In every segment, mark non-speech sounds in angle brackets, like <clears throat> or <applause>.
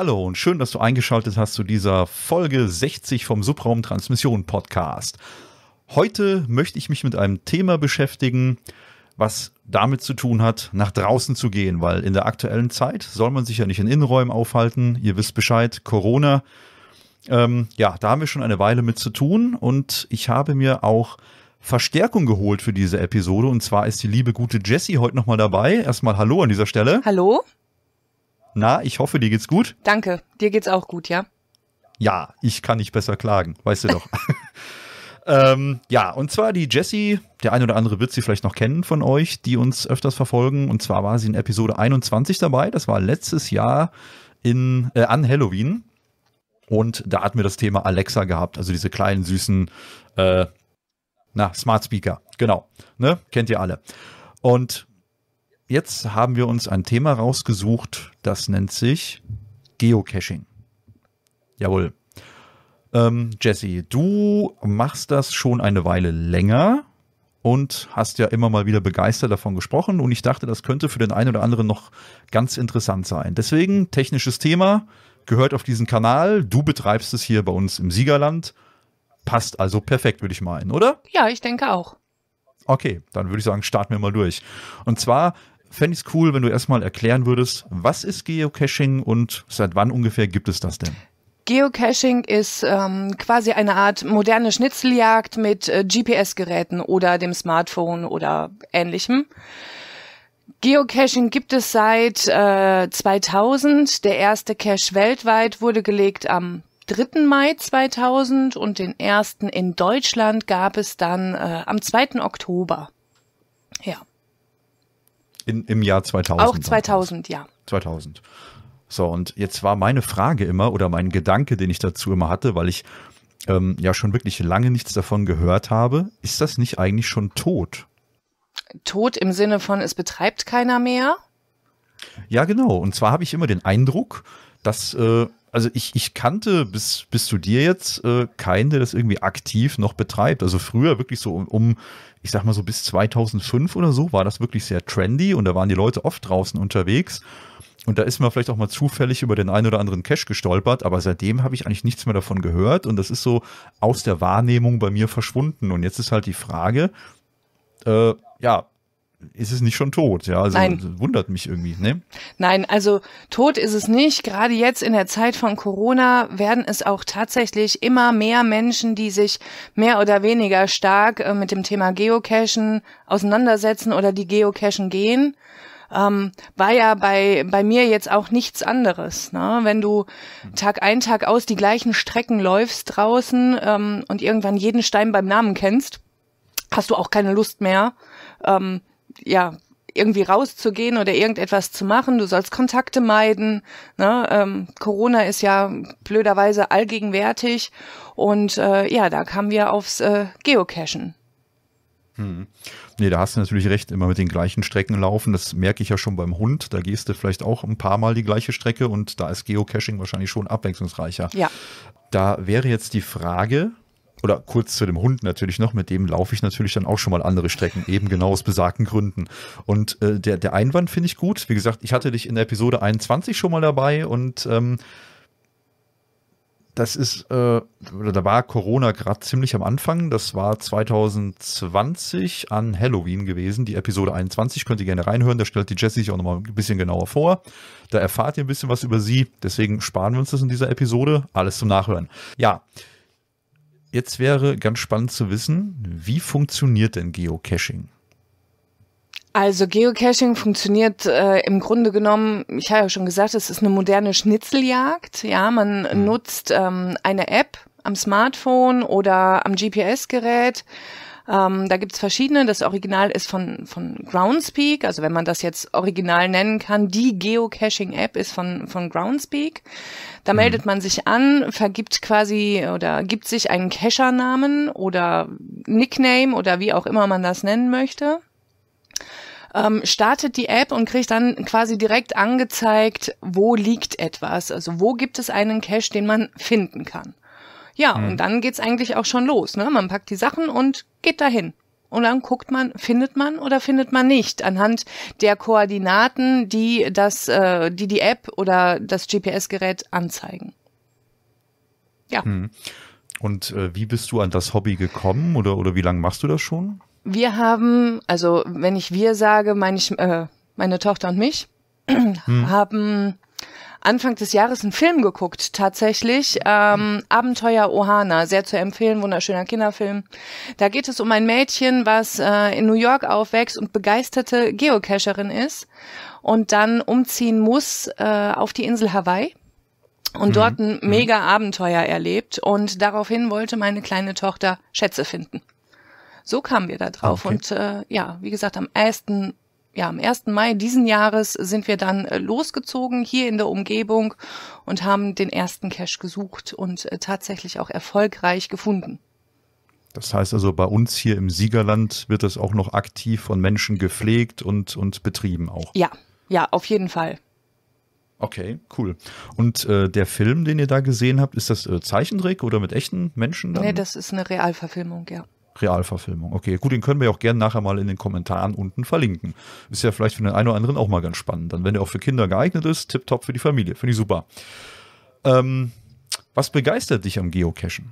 Hallo und schön, dass du eingeschaltet hast zu dieser Folge 60 vom Subraum Transmission Podcast. Heute möchte ich mich mit einem Thema beschäftigen, was damit zu tun hat, nach draußen zu gehen, weil in der aktuellen Zeit soll man sich ja nicht in Innenräumen aufhalten. Ihr wisst Bescheid, Corona. Ähm, ja, da haben wir schon eine Weile mit zu tun und ich habe mir auch Verstärkung geholt für diese Episode und zwar ist die liebe gute Jessie heute nochmal dabei. Erstmal Hallo an dieser Stelle. Hallo. Na, ich hoffe, dir geht's gut. Danke, dir geht's auch gut, ja? Ja, ich kann nicht besser klagen, weißt du doch. <laughs> ähm, ja, und zwar die Jessie, der ein oder andere wird sie vielleicht noch kennen von euch, die uns öfters verfolgen. Und zwar war sie in Episode 21 dabei, das war letztes Jahr in, äh, an Halloween. Und da hatten wir das Thema Alexa gehabt, also diese kleinen süßen, äh, na, Smart Speaker, genau, ne, kennt ihr alle. Und jetzt haben wir uns ein Thema rausgesucht, das nennt sich Geocaching. Jawohl. Ähm, Jesse, du machst das schon eine Weile länger und hast ja immer mal wieder begeistert davon gesprochen und ich dachte, das könnte für den einen oder anderen noch ganz interessant sein. Deswegen technisches Thema gehört auf diesen Kanal. Du betreibst es hier bei uns im Siegerland. Passt also perfekt, würde ich meinen, oder? Ja, ich denke auch. Okay, dann würde ich sagen, starten wir mal durch. Und zwar fände ich es cool, wenn du erstmal erklären würdest, was ist Geocaching und seit wann ungefähr gibt es das denn? Geocaching ist ähm, quasi eine Art moderne Schnitzeljagd mit äh, GPS-Geräten oder dem Smartphone oder ähnlichem. Geocaching gibt es seit äh, 2000. Der erste Cache weltweit wurde gelegt am 3. Mai 2000 und den ersten in Deutschland gab es dann äh, am 2. Oktober. Ja. In, Im Jahr 2000. Auch 2000, ja. 2000. So, und jetzt war meine Frage immer oder mein Gedanke, den ich dazu immer hatte, weil ich ähm, ja schon wirklich lange nichts davon gehört habe, ist das nicht eigentlich schon tot? Tot im Sinne von, es betreibt keiner mehr? Ja, genau. Und zwar habe ich immer den Eindruck, dass, äh, also ich, ich kannte bis, bis zu dir jetzt äh, keinen, der das irgendwie aktiv noch betreibt. Also früher wirklich so um, um ich sag mal so bis 2005 oder so, war das wirklich sehr trendy und da waren die Leute oft draußen unterwegs. Und da ist man vielleicht auch mal zufällig über den einen oder anderen Cache gestolpert, aber seitdem habe ich eigentlich nichts mehr davon gehört und das ist so aus der Wahrnehmung bei mir verschwunden. Und jetzt ist halt die Frage, äh, ja, ist es nicht schon tot. Ja, also Nein. wundert mich irgendwie. Ne? Nein, also tot ist es nicht. Gerade jetzt in der Zeit von Corona werden es auch tatsächlich immer mehr Menschen, die sich mehr oder weniger stark äh, mit dem Thema Geocachen auseinandersetzen oder die Geocachen gehen. Ähm, war ja bei, bei mir jetzt auch nichts anderes. Ne? Wenn du Tag ein, Tag aus die gleichen Strecken läufst draußen ähm, und irgendwann jeden Stein beim Namen kennst, hast du auch keine Lust mehr, ähm, ja, irgendwie rauszugehen oder irgendetwas zu machen. Du sollst Kontakte meiden. Ne? Ähm, Corona ist ja blöderweise allgegenwärtig. Und äh, ja, da kamen wir aufs äh, Geocachen. Hm. Nee, da hast du natürlich recht, immer mit den gleichen Strecken laufen. Das merke ich ja schon beim Hund. Da gehst du vielleicht auch ein paar Mal die gleiche Strecke und da ist Geocaching wahrscheinlich schon abwechslungsreicher. Ja. Da wäre jetzt die Frage, oder kurz zu dem Hund natürlich noch, mit dem laufe ich natürlich dann auch schon mal andere Strecken, eben genau aus besagten Gründen. Und äh, der, der Einwand finde ich gut. Wie gesagt, ich hatte dich in der Episode 21 schon mal dabei und ähm, das ist, äh, da war Corona gerade ziemlich am Anfang. Das war 2020 an Halloween gewesen, die Episode 21. Könnt ihr gerne reinhören. Da stellt die Jessie sich auch nochmal ein bisschen genauer vor. Da erfahrt ihr ein bisschen was über sie. Deswegen sparen wir uns das in dieser Episode. Alles zum Nachhören. Ja, jetzt wäre ganz spannend zu wissen, wie funktioniert denn Geocaching? Also Geocaching funktioniert äh, im Grunde genommen, ich habe ja schon gesagt, es ist eine moderne Schnitzeljagd. Ja, man mhm. nutzt ähm, eine App am Smartphone oder am GPS-Gerät ähm, da gibt's verschiedene. Das Original ist von, von Groundspeak, also wenn man das jetzt original nennen kann. Die Geocaching-App ist von, von Groundspeak. Da mhm. meldet man sich an, vergibt quasi oder gibt sich einen Cacher-Namen oder Nickname oder wie auch immer man das nennen möchte ähm, startet die App und kriegt dann quasi direkt angezeigt, wo liegt etwas. Also wo gibt es einen Cache, den man finden kann. Ja, mhm. und dann geht es eigentlich auch schon los. Ne? Man packt die Sachen und geht dahin. Und dann guckt man, findet man oder findet man nicht anhand der Koordinaten, die das, äh, die die App oder das GPS-Gerät anzeigen. Ja. Mhm. Und äh, wie bist du an das Hobby gekommen oder oder wie lange machst du das schon? Wir haben, also wenn ich wir sage, meine ich äh, meine Tochter und mich, <clears throat> mhm. haben Anfang des Jahres einen Film geguckt, tatsächlich. Ähm, Abenteuer Ohana, sehr zu empfehlen, wunderschöner Kinderfilm. Da geht es um ein Mädchen, was äh, in New York aufwächst und begeisterte Geocacherin ist und dann umziehen muss äh, auf die Insel Hawaii und mhm. dort ein mhm. mega Abenteuer erlebt. Und daraufhin wollte meine kleine Tochter Schätze finden. So kamen wir da drauf. Okay. Und äh, ja, wie gesagt, am 1 ja, am 1. Mai diesen Jahres sind wir dann äh, losgezogen hier in der Umgebung und haben den ersten Cache gesucht und äh, tatsächlich auch erfolgreich gefunden. Das heißt also, bei uns hier im Siegerland wird das auch noch aktiv von Menschen gepflegt und, und betrieben auch. Ja, ja, auf jeden Fall. Okay, cool. Und äh, der Film, den ihr da gesehen habt, ist das äh, Zeichentrick oder mit echten Menschen? Dann? Nee, das ist eine Realverfilmung, ja. Realverfilmung. Okay, gut, den können wir auch gerne nachher mal in den Kommentaren unten verlinken. Ist ja vielleicht für den einen oder anderen auch mal ganz spannend. Dann, wenn der auch für Kinder geeignet ist, tipptopp für die Familie. Finde ich super. Ähm, was begeistert dich am Geocachen?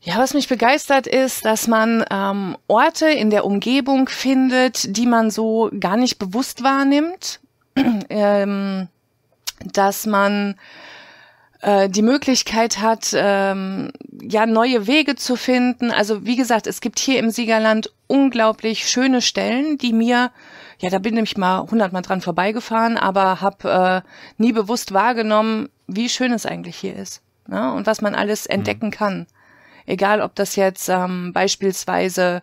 Ja, was mich begeistert ist, dass man ähm, Orte in der Umgebung findet, die man so gar nicht bewusst wahrnimmt, <clears throat> ähm, dass man äh, die Möglichkeit hat, ähm, ja, neue Wege zu finden. Also wie gesagt, es gibt hier im Siegerland unglaublich schöne Stellen, die mir, ja, da bin ich mal hundertmal dran vorbeigefahren, aber habe äh, nie bewusst wahrgenommen, wie schön es eigentlich hier ist ne? und was man alles mhm. entdecken mhm. kann. Egal, ob das jetzt ähm, beispielsweise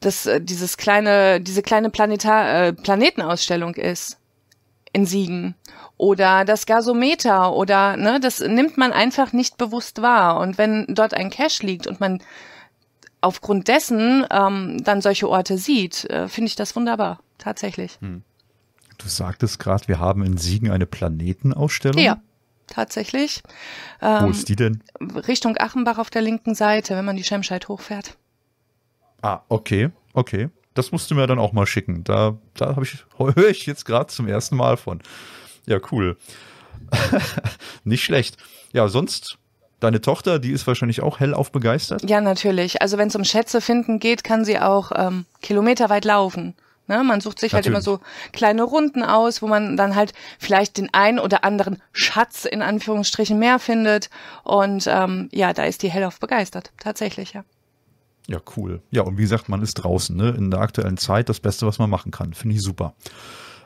das, äh, dieses kleine, diese kleine Planeta äh, Planetenausstellung ist in Siegen oder das Gasometer oder ne, das nimmt man einfach nicht bewusst wahr. Und wenn dort ein Cash liegt und man aufgrund dessen ähm, dann solche Orte sieht, äh, finde ich das wunderbar, tatsächlich. Hm. Du sagtest gerade, wir haben in Siegen eine Planetenausstellung. Ja, tatsächlich. Ähm, Wo ist die denn? Richtung Achenbach auf der linken Seite, wenn man die Schemscheid hochfährt. Ah, okay, okay das musst du mir dann auch mal schicken. Da, da habe ich, <laughs> höre ich jetzt gerade zum ersten Mal von. Ja, cool. <laughs> Nicht schlecht. Ja, sonst Deine Tochter, die ist wahrscheinlich auch hellauf begeistert? Ja, natürlich. Also wenn es um Schätze finden geht, kann sie auch ähm, kilometerweit laufen. Ne? Man sucht sich natürlich. halt immer so kleine Runden aus, wo man dann halt vielleicht den einen oder anderen Schatz in Anführungsstrichen mehr findet. Und ähm, ja, da ist die hellauf begeistert, tatsächlich, ja. Ja, cool. Ja, und wie gesagt, man ist draußen, ne? In der aktuellen Zeit das Beste, was man machen kann. Finde ich super.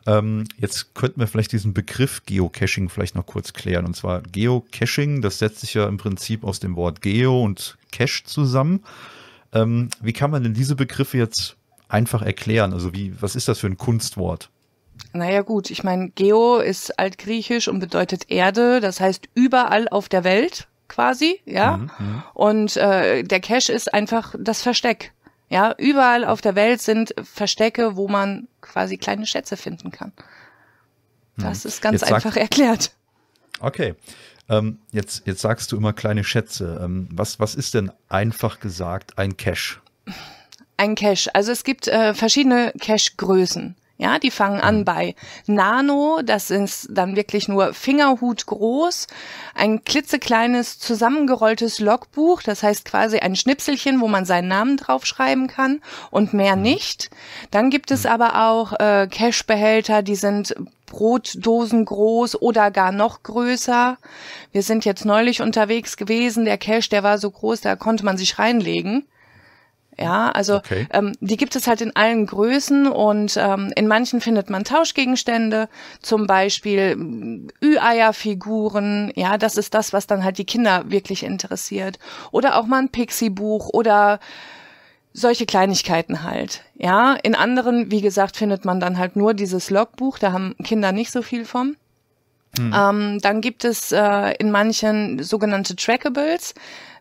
Ähm, jetzt könnten wir vielleicht diesen Begriff Geocaching vielleicht noch kurz klären. Und zwar Geocaching, das setzt sich ja im Prinzip aus dem Wort Geo und Cache zusammen. Ähm, wie kann man denn diese Begriffe jetzt einfach erklären? Also wie, was ist das für ein Kunstwort? Naja gut, ich meine, Geo ist altgriechisch und bedeutet Erde, das heißt überall auf der Welt quasi, ja. Mhm, mhm, Und äh, der Cache ist einfach das Versteck. Ja, überall auf der Welt sind Verstecke, wo man quasi kleine Schätze finden kann. Das mhm. ist ganz jetzt einfach erklärt. Okay. Ähm, jetzt, jetzt sagst du immer kleine Schätze. Ähm, was, was ist denn einfach gesagt ein Cache? Ein Cache. Also es gibt äh, verschiedene Cache-Größen. Ja, die fangen an mhm. bei Nano, das ist dann wirklich nur Fingerhut groß, ein klitzekleines zusammengerolltes Logbuch, das heißt quasi ein Schnipselchen, wo man seinen Namen draufschreiben kann und mehr mhm. nicht. Dann gibt es mhm. aber auch äh, Cashbehälter, die sind Brotdosen groß oder gar noch größer. Wir sind jetzt neulich unterwegs gewesen, der Cash, der war so groß, da konnte man sich reinlegen. Ja, also okay. ähm, die gibt es halt in allen Größen und ähm, in manchen findet man Tauschgegenstände, zum Beispiel mm, Ü-Eier-Figuren. Ja, das ist das, was dann halt die Kinder wirklich interessiert. Oder auch mal ein Pixie-Buch oder solche Kleinigkeiten halt. Ja, in anderen, wie gesagt, findet man dann halt nur dieses Logbuch. Da haben Kinder nicht so viel vom. Hm. Ähm, dann gibt es äh, in manchen sogenannte Trackables.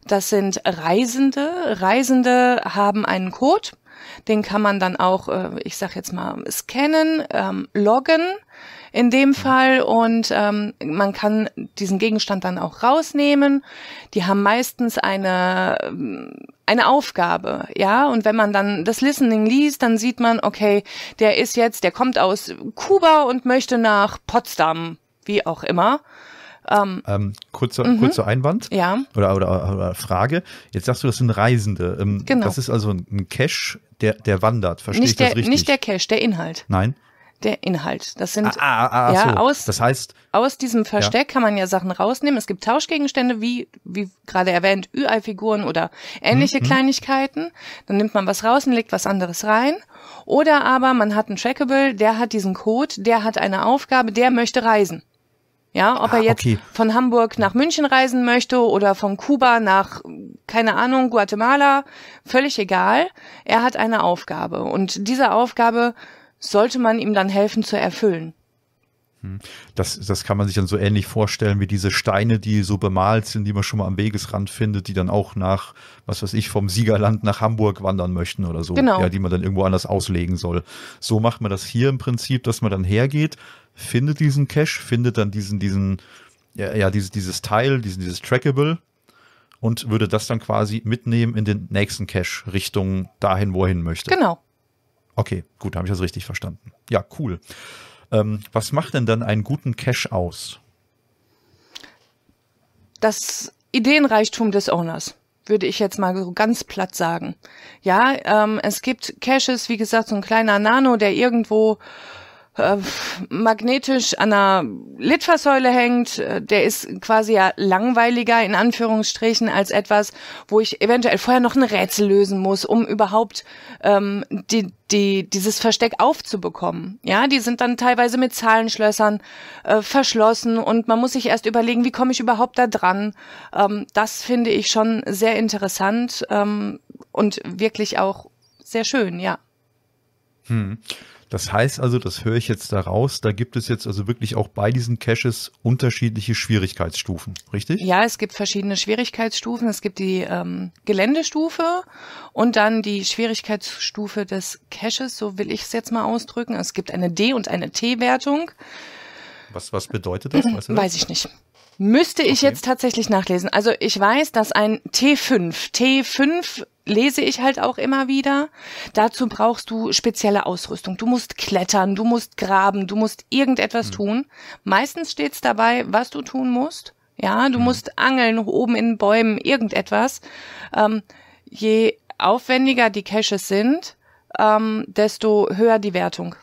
Das sind Reisende. Reisende haben einen Code. Den kann man dann auch, äh, ich sag jetzt mal, scannen, ähm, loggen in dem Fall und ähm, man kann diesen Gegenstand dann auch rausnehmen. Die haben meistens eine ähm, eine Aufgabe, ja, und wenn man dann das Listening liest, dann sieht man, okay, der ist jetzt, der kommt aus Kuba und möchte nach Potsdam, wie auch immer. Ähm, ähm, kurzer, mhm. kurzer Einwand ja. oder, oder, oder, Frage. Jetzt sagst du, das sind Reisende. Ähm, genau. Das ist also ein Cache, der, der wandert. Verstehe nicht ich das der, richtig? Nicht der Cache, der Inhalt. Nein. Der Inhalt. Das sind ah, ah, ah, ja, so. aus, das heißt, aus diesem Versteck ja. kann man ja Sachen rausnehmen. Es gibt Tauschgegenstände wie, wie gerade erwähnt, Ü-Ei-Figuren oder ähnliche mhm, mhm. Kleinigkeiten. Dann nimmt man was raus und legt was anderes rein. Oder aber man hat einen Trackable, der hat diesen Code, der hat eine Aufgabe, der möchte reisen. Ja, ob ah, er jetzt okay. von Hamburg nach München reisen möchte oder von Kuba nach, keine Ahnung, Guatemala, völlig egal. Er hat eine Aufgabe und diese Aufgabe sollte man ihm dann helfen zu erfüllen. Mhm. Das, das kann man sich dann so ähnlich vorstellen wie diese Steine, die so bemalt sind, die man schon mal am Wegesrand findet, die dann auch nach, was weiß ich, vom Siegerland nach Hamburg wandern möchten oder so. Genau. Ja, die man dann irgendwo anders auslegen soll. So macht man das hier im Prinzip, dass man dann hergeht, findet diesen Cache, findet dann diesen, diesen, ja, ja dieses, dieses Teil, diesen, dieses Trackable und würde das dann quasi mitnehmen in den nächsten Cache Richtung dahin, wohin möchte. Genau. Okay, gut, habe ich das richtig verstanden. Ja, cool. Ähm, was macht denn dann einen guten Cache aus? Das Ideenreichtum des Owners würde ich jetzt mal so ganz platt sagen. Ja, ähm, es gibt Caches, wie gesagt, so ein kleiner Nano, der irgendwo äh, magnetisch an einer Litfaßsäule hängt, äh, der ist quasi ja langweiliger in Anführungsstrichen als etwas, wo ich eventuell vorher noch ein Rätsel lösen muss, um überhaupt ähm, die, die, dieses Versteck aufzubekommen. Ja, die sind dann teilweise mit Zahlenschlössern äh, verschlossen und man muss sich erst überlegen, wie komme ich überhaupt da dran. Ähm, das finde ich schon sehr interessant ähm, und wirklich auch sehr schön, ja. Hm. Das heißt also, das höre ich jetzt daraus, da gibt es jetzt also wirklich auch bei diesen Caches unterschiedliche Schwierigkeitsstufen, richtig? Ja, es gibt verschiedene Schwierigkeitsstufen. Es gibt die ähm, Geländestufe und dann die Schwierigkeitsstufe des Caches, so will ich es jetzt mal ausdrücken. Es gibt eine D- und eine T-Wertung. Was, was bedeutet das? Weißt du das? Weiß ich nicht. Müsste ich okay. jetzt tatsächlich nachlesen. Also ich weiß, dass ein T5, T5 lese ich halt auch immer wieder. Dazu brauchst du spezielle Ausrüstung. Du musst klettern, du musst graben, du musst irgendetwas mhm. tun. Meistens steht's dabei, was du tun musst. Ja, du mhm. musst angeln, oben in Bäumen, irgendetwas. Ähm, je aufwendiger die Caches sind, ähm, desto höher die Wertung.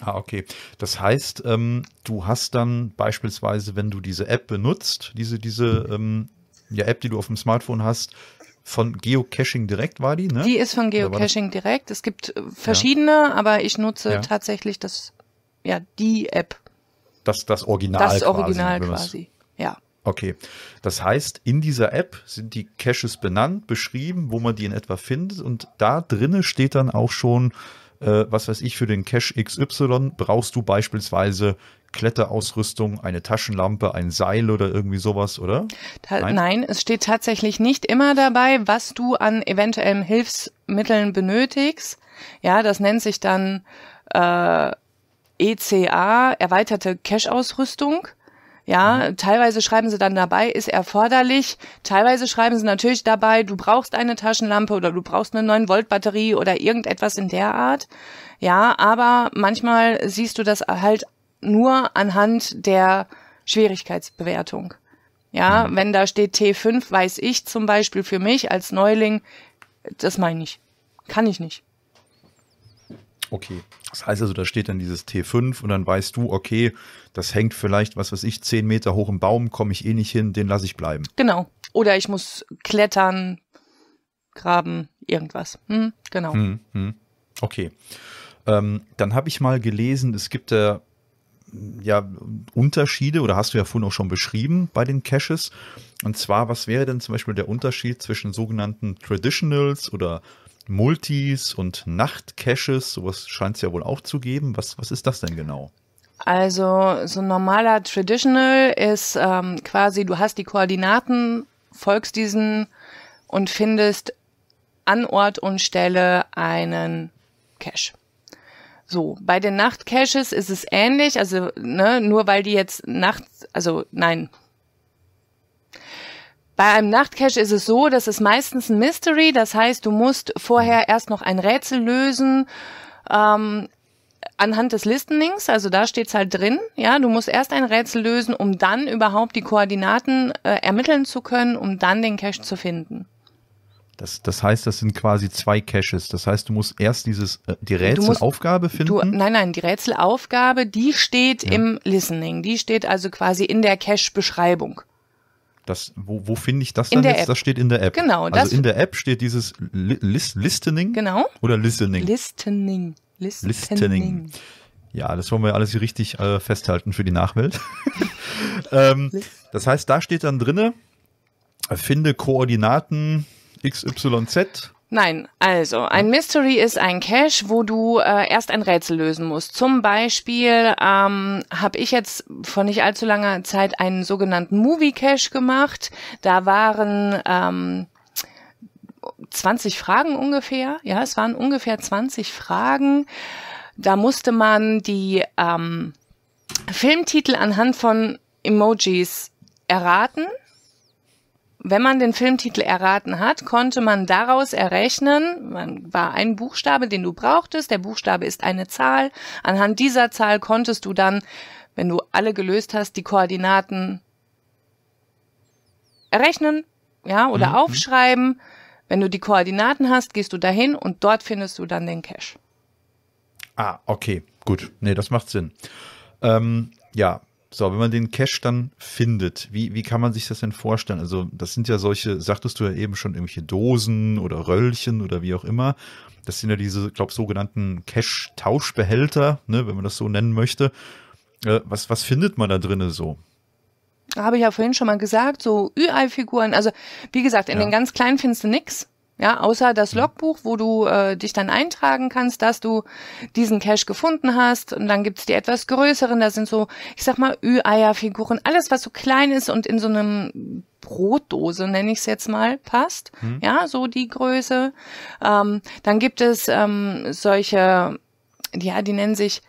Ah, okay. Das heißt, ähm, du hast dann beispielsweise, wenn du diese App benutzt, diese, diese ähm, ja, App, die du auf dem Smartphone hast, von Geocaching direkt war die, ne? Die ist von Geocaching direkt. Es gibt äh, verschiedene, ja. aber ich nutze ja. tatsächlich das, ja, die App. Das, das Original. Das quasi, Original quasi, ja. Okay. Das heißt, in dieser App sind die Caches benannt, beschrieben, wo man die in etwa findet und da drinne steht dann auch schon, äh, was weiß ich, für den Cache XY brauchst du beispielsweise Kletterausrüstung, eine Taschenlampe, ein Seil oder irgendwie sowas, oder? Ta nein? nein? es steht tatsächlich nicht immer dabei, was du an eventuellen Hilfsmitteln benötigst. Ja, das nennt sich dann äh, ECA, erweiterte Cache-Ausrüstung. Ja, mhm. teilweise schreiben sie dann dabei, ist erforderlich. Teilweise schreiben sie natürlich dabei, du brauchst eine Taschenlampe oder du brauchst eine 9-Volt-Batterie oder irgendetwas in der Art. Ja, aber manchmal siehst du das halt nur anhand der Schwierigkeitsbewertung. Ja, mhm. wenn da steht T5, weiß ich zum Beispiel für mich als Neuling, das meine ich. Kann ich nicht. Okay. Das heißt also, da steht dann dieses T5 und dann weißt du, okay, das hängt vielleicht, was weiß ich, zehn Meter hoch im Baum, komme ich eh nicht hin, den lasse ich bleiben. Genau. Oder ich muss klettern, graben, irgendwas. Hm, genau. Hm, hm. Okay. Ähm, dann habe ich mal gelesen, es gibt da äh, ja Unterschiede oder hast du ja vorhin auch schon beschrieben bei den Caches. Und zwar, was wäre denn zum Beispiel der Unterschied zwischen sogenannten Traditionals oder Multis und Nachtcaches, sowas scheint es ja wohl auch zu geben. Was, was ist das denn genau? Also so ein normaler Traditional ist ähm, quasi, du hast die Koordinaten, folgst diesen und findest an Ort und Stelle einen Cache. So, bei den Nachtcaches ist es ähnlich, also ne, nur weil die jetzt nachts, also nein, bei einem Nachtcache ist es so, das ist meistens ein Mystery, das heißt, du musst vorher erst noch ein Rätsel lösen. Ähm, anhand des Listenings, also da steht's halt drin, ja, du musst erst ein Rätsel lösen, um dann überhaupt die Koordinaten äh, ermitteln zu können, um dann den Cache zu finden. Das, das heißt, das sind quasi zwei Caches. Das heißt, du musst erst dieses äh, die Rätselaufgabe finden. Du, nein, nein, die Rätselaufgabe, die steht ja. im Listening, die steht also quasi in der Cache-Beschreibung. Das, wo, wo finde ich das in dann jetzt? App. Das steht in der App. Genau. Also in der App steht dieses List, Listening. Genau. Oder Listening. Listening. Listening. Ja, das wollen wir alles hier richtig äh, festhalten für die Nachwelt. <laughs> ähm, das heißt, da steht dann drinne, äh, finde Koordinaten XYZ Nein, also ein Mystery ist ein Cache, wo du äh, erst ein Rätsel lösen musst. Zum Beispiel ähm, habe ich jetzt vor nicht allzu langer Zeit einen sogenannten Movie Cache gemacht. Da waren ähm, 20 Fragen ungefähr. Ja, es waren ungefähr 20 Fragen. Da musste man die ähm, Filmtitel anhand von Emojis erraten. Wenn man den Filmtitel erraten hat, konnte man daraus errechnen, man war ein Buchstabe, den du brauchtest, der Buchstabe ist eine Zahl. Anhand dieser Zahl konntest du dann, wenn du alle gelöst hast, die Koordinaten errechnen, ja, oder mhm. mhm. aufschreiben. Wenn du die Koordinaten hast, gehst du dahin und dort findest du dann den Cache. Ah, okay, gut. Nee, das macht Sinn. Ähm, ja, so, wenn man den Cache dann findet, wie, wie kann man sich das denn vorstellen? Also, das sind ja solche, sagtest du ja eben schon, irgendwelche Dosen oder Röllchen oder wie auch immer. Das sind ja diese, glaube sogenannten Cache-Tauschbehälter, ne, wenn man das so nennen möchte. Äh, was, was findet man da drinnen so? Habe ich ja vorhin schon mal gesagt, so Ü-Ei-Figuren. Also, wie gesagt, in ja. den ganz kleinen findest du nichts. Ja, außer das Logbuch, wo du äh, dich dann eintragen kannst, dass du diesen Cache gefunden hast. Und dann gibt's die etwas größeren, da sind so, ich sag mal, Ü-Eier-Figuren, alles, was so klein ist und in so einem Brotdose, nenne ich es jetzt mal, passt. Hm. Ja, so die Größe. Ähm, dann gibt es ähm, solche, ja, die nennen sich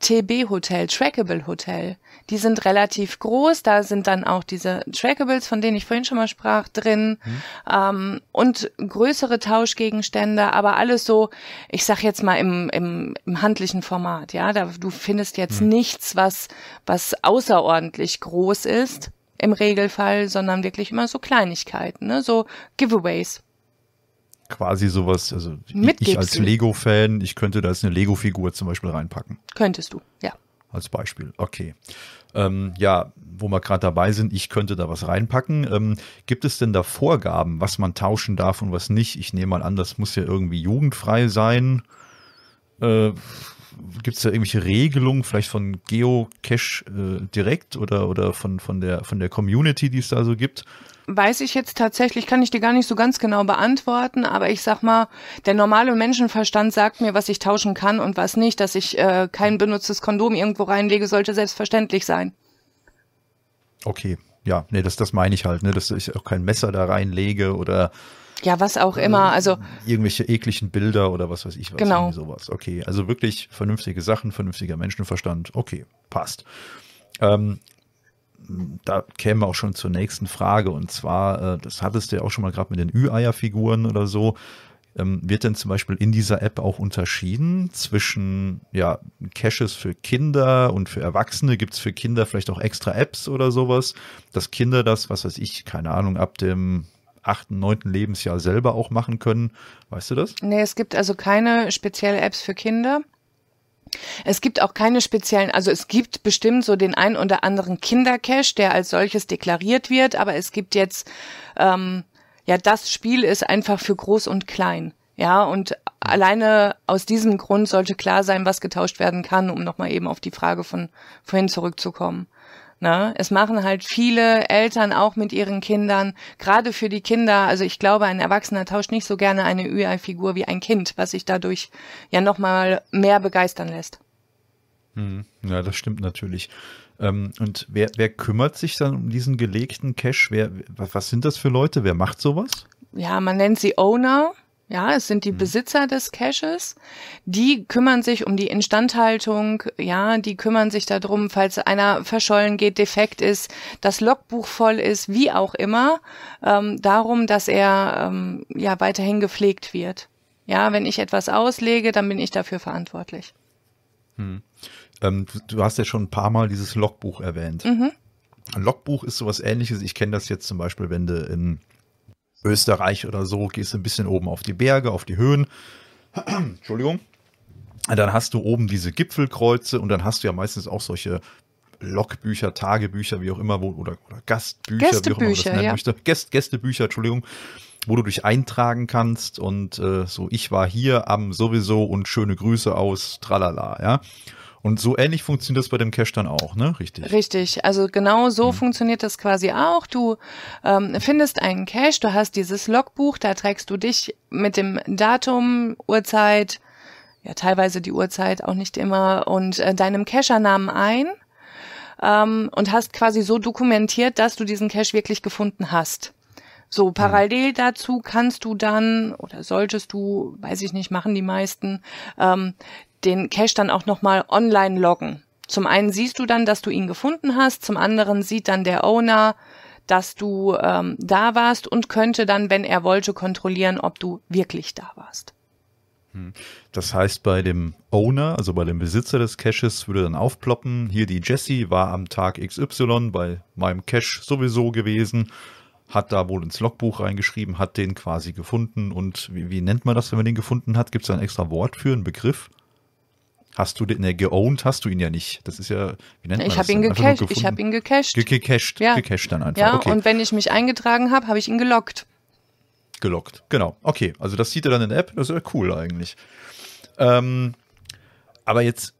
TB-Hotel, Trackable Hotel. Die sind relativ groß, da sind dann auch diese Trackables, von denen ich vorhin schon mal sprach, drin mhm. ähm, und größere Tauschgegenstände, aber alles so, ich sag jetzt mal im, im, im handlichen Format, ja, da, du findest jetzt mhm. nichts, was, was außerordentlich groß ist im Regelfall, sondern wirklich immer so Kleinigkeiten, ne? so Giveaways quasi sowas, also Mit ich, ich als Lego-Fan, ich könnte da jetzt eine Lego-Figur zum Beispiel reinpacken. Könntest du, ja als Beispiel. Okay. Ähm, ja, wo wir gerade dabei sind, ich könnte da was reinpacken. Ähm, gibt es denn da Vorgaben, was man tauschen darf und was nicht? Ich nehme mal an, das muss ja irgendwie jugendfrei sein. Äh, gibt es da irgendwelche Regelungen, vielleicht von Geocache äh, direkt oder, oder von, von, der, von der Community, die es da so gibt? weiß ich jetzt tatsächlich, kann ich dir gar nicht so ganz genau beantworten, aber ich sag mal, der normale Menschenverstand sagt mir, was ich tauschen kann und was nicht, dass ich äh, kein benutztes Kondom irgendwo reinlege, sollte selbstverständlich sein. Okay, ja, nee, das, das meine ich halt, ne, dass ich auch kein Messer da reinlege oder ja, was auch immer, äh, also irgendwelche ekligen Bilder oder was weiß ich was, genau. sowas. Okay, also wirklich vernünftige Sachen, vernünftiger Menschenverstand. Okay, passt. Ähm, da kämen wir auch schon zur nächsten Frage. Und zwar, äh, das hattest du ja auch schon mal gerade mit den Ü-Eier-Figuren oder so. Ähm, wird denn zum Beispiel in dieser App auch unterschieden zwischen ja, Caches für Kinder und für Erwachsene? Gibt es für Kinder vielleicht auch extra Apps oder sowas, dass Kinder das, was weiß ich, keine Ahnung, ab dem achten, neunten Lebensjahr selber auch machen können? Weißt du das? Nee, es gibt also keine spezielle Apps für Kinder. Es gibt auch keine speziellen, also es gibt bestimmt so den ein oder anderen Kindercash, der als solches deklariert wird, aber es gibt jetzt, ähm, ja, das Spiel ist einfach für groß und klein. Ja, und alleine aus diesem Grund sollte klar sein, was getauscht werden kann, um nochmal eben auf die Frage von vorhin zurückzukommen. Na, ne? es machen halt viele Eltern auch mit ihren Kindern, gerade für die Kinder. Also ich glaube, ein Erwachsener tauscht nicht so gerne eine UI-Figur wie ein Kind, was sich dadurch ja nochmal mehr begeistern lässt. Hm, ja, das stimmt natürlich. Ähm, und wer, wer kümmert sich dann um diesen gelegten Cash? Wer, was sind das für Leute? Wer macht sowas? Ja, man nennt sie Owner. Ja, es sind die mhm. Besitzer des Caches, die kümmern sich um die Instandhaltung, ja, die kümmern sich darum, falls einer verschollen geht, defekt ist, das Logbuch voll ist, wie auch immer, ähm, darum, dass er ähm, ja weiterhin gepflegt wird. Ja, wenn ich etwas auslege, dann bin ich dafür verantwortlich. Hm. Ähm, du, du, hast ja schon ein paar Mal dieses Logbuch erwähnt. Mhm. Ein Logbuch ist sowas ähnliches. Ich kenne das jetzt zum Beispiel, wenn du in Österreich oder so, gehst du ein bisschen oben auf die Berge, auf die Höhen. <clears throat> Entschuldigung. Dann hast du oben diese Gipfelkreuze und dann hast du ja meistens auch solche Logbücher, Tagebücher, wie auch immer, wo, oder, oder Gastbücher, wie auch immer man das nennen ja. möchte. Gäst, Gästebücher, Entschuldigung, wo du dich eintragen kannst und äh, so, ich war hier am sowieso und schöne Grüße aus, tralala, ja. Und so ähnlich funktioniert das bei dem Cache dann auch, ne? Richtig. Richtig. Also genau so mhm. funktioniert das quasi auch. Du ähm, findest einen Cache, du hast dieses Logbuch, da trägst du dich mit dem Datum, Uhrzeit, ja teilweise die Uhrzeit auch nicht immer und äh, deinem Cachernamen ein ähm, und hast quasi so dokumentiert, dass du diesen Cache wirklich gefunden hast. So, parallel dazu kannst du dann oder solltest du, weiß ich nicht, machen die meisten, ähm, den Cache dann auch nochmal online loggen. Zum einen siehst du dann, dass du ihn gefunden hast, zum anderen sieht dann der Owner, dass du ähm, da warst und könnte dann, wenn er wollte, kontrollieren, ob du wirklich da warst. Hm. Das heißt, bei dem Owner, also bei dem Besitzer des Caches, würde dann aufploppen, hier die Jessie war am Tag XY bei meinem Cache sowieso gewesen hat da wohl ins Logbuch reingeschrieben, hat den quasi gefunden und wie, wie nennt man das, wenn man den gefunden hat? Gibt es da ein extra Wort für, einen Begriff? Hast du den, ne, geowned hast du ihn ja nicht. Das ist ja, wie nennt man das? Ihn gecached, ich habe ihn gecached. Ge gecached, ja. gecached dann einfach. Ja, okay. und wenn ich mich eingetragen habe, habe ich ihn gelockt. Gelockt, genau. Okay, also das sieht er dann in der App, das ist ja cool eigentlich. Ähm, aber jetzt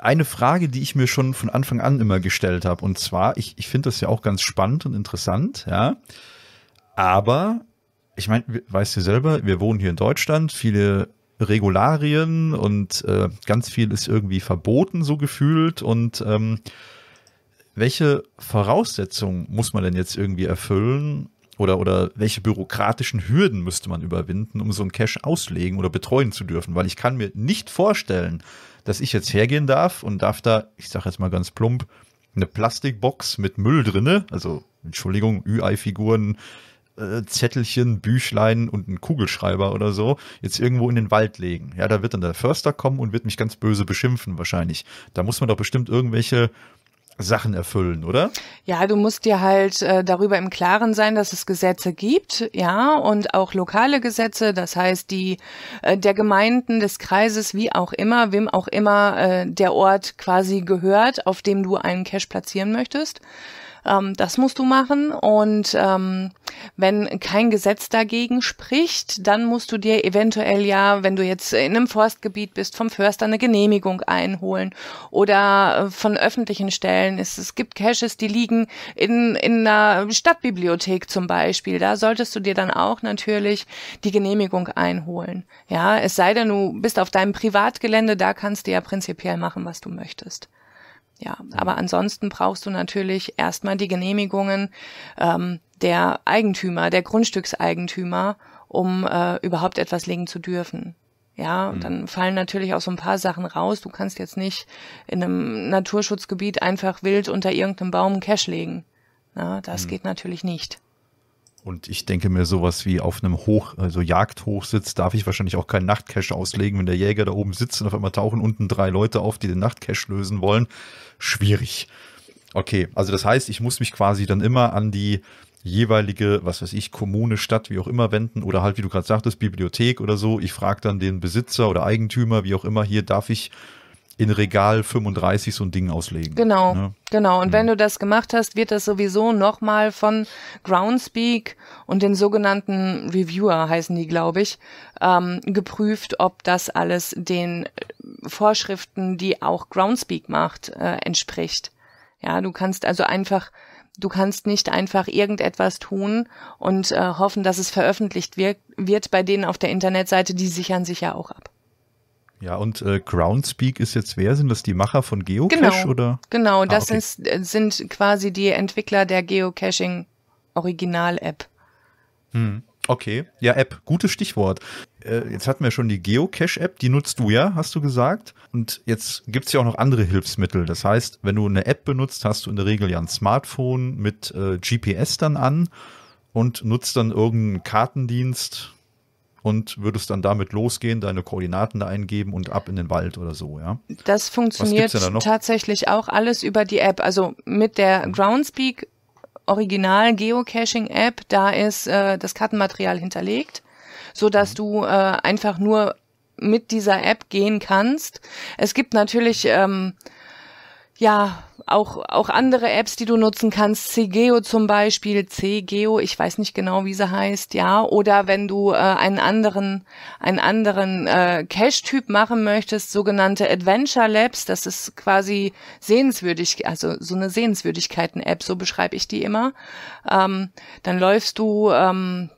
eine Frage, die ich mir schon von Anfang an immer gestellt habe. Und zwar, ich, ich finde das ja auch ganz spannend und interessant, ja. Aber, ich meine, weißt du selber, wir wohnen hier in Deutschland, viele Regularien und äh, ganz viel ist irgendwie verboten, so gefühlt. Und ähm, welche Voraussetzungen muss man denn jetzt irgendwie erfüllen? Oder, oder welche bürokratischen Hürden müsste man überwinden, um so einen Cash auslegen oder betreuen zu dürfen? Weil ich kann mir nicht vorstellen, dass ich jetzt hergehen darf und darf da, ich sage jetzt mal ganz plump, eine Plastikbox mit Müll drinne, also Entschuldigung, Ü-Ei-Figuren, äh, Zettelchen, Büchlein und einen Kugelschreiber oder so, jetzt irgendwo in den Wald legen. Ja, da wird dann der Förster kommen und wird mich ganz böse beschimpfen wahrscheinlich. Da muss man doch bestimmt irgendwelche Sachen erfüllen, oder? Ja, du musst dir halt äh, darüber im Klaren sein, dass es Gesetze gibt, ja, und auch lokale Gesetze, das heißt die äh, der Gemeinden, des Kreises, wie auch immer, wem auch immer äh, der Ort quasi gehört, auf dem du einen Cash platzieren möchtest ähm, das musst du machen. Und ähm, wenn kein Gesetz dagegen spricht, dann musst du dir eventuell ja, wenn du jetzt in einem Forstgebiet bist, vom Förster eine Genehmigung einholen oder äh, von öffentlichen Stellen. Es, es gibt Caches, die liegen in, in einer Stadtbibliothek zum Beispiel. Da solltest du dir dann auch natürlich die Genehmigung einholen. Ja, es sei denn, du bist auf deinem Privatgelände, da kannst du ja prinzipiell machen, was du möchtest. Ja, aber ansonsten brauchst du natürlich erstmal die Genehmigungen ähm, der Eigentümer, der Grundstückseigentümer, um äh, überhaupt etwas legen zu dürfen. Ja, und hm. dann fallen natürlich auch so ein paar Sachen raus. Du kannst jetzt nicht in einem Naturschutzgebiet einfach wild unter irgendeinem Baum Cash legen. Na, das mhm. geht natürlich nicht. Und ich denke mir, sowas wie auf einem Hoch, also Jagdhochsitz, darf ich wahrscheinlich auch keinen Nachtcache auslegen, wenn der Jäger da oben sitzt und auf einmal tauchen unten drei Leute auf, die den Nachtcache lösen wollen. Schwierig. Okay, also das heißt, ich muss mich quasi dann immer an die jeweilige, was weiß ich, Kommune, Stadt, wie auch immer wenden oder halt, wie du gerade sagtest, Bibliothek oder so. Ich frage dann den Besitzer oder Eigentümer, wie auch immer, hier darf ich in Regal 35 so ein Ding auslegen. Genau, ne? genau. Und mhm. wenn du das gemacht hast, wird das sowieso nochmal von Groundspeak und den sogenannten Reviewer heißen die, glaube ich, ähm, geprüft, ob das alles den äh, Vorschriften, die auch Groundspeak macht, äh, entspricht. Ja, du kannst also einfach du kannst nicht einfach irgendetwas tun und äh, hoffen, dass es veröffentlicht wird, wird. Bei denen auf der Internetseite, die sichern sich ja auch ab. Ja, und äh, Groundspeak ist jetzt wer? Sind das die Macher von Geocache genau, oder? Genau, ah, das okay. ist, äh, sind quasi die Entwickler der Geocaching Original-App. Hm. Okay, ja, App, gutes Stichwort. Äh, jetzt hatten wir schon die Geocache-App, die nutzt du ja, hast du gesagt. Und jetzt gibt es ja auch noch andere Hilfsmittel. Das heißt, wenn du eine App benutzt, hast du in der Regel ja ein Smartphone mit äh, GPS dann an und nutzt dann irgendeinen Kartendienst, und würdest dann damit losgehen, deine Koordinaten da eingeben und ab in den Wald oder so, ja? Das funktioniert da tatsächlich auch alles über die App. Also mit der mhm. Groundspeak Original Geocaching App, da ist äh, das Kartenmaterial hinterlegt, so dass mhm. du äh, einfach nur mit dieser App gehen kannst. Es gibt natürlich ähm, ja, auch, auch andere Apps, die du nutzen kannst, CGeo zum Beispiel, CGeo, ich weiß nicht genau, wie sie heißt, ja, oder wenn du äh, einen anderen, einen anderen äh, Cache-Typ machen möchtest, sogenannte Adventure Labs, das ist quasi sehenswürdig, also so eine Sehenswürdigkeiten-App, so beschreibe ich die immer, ähm, dann läufst du ähm,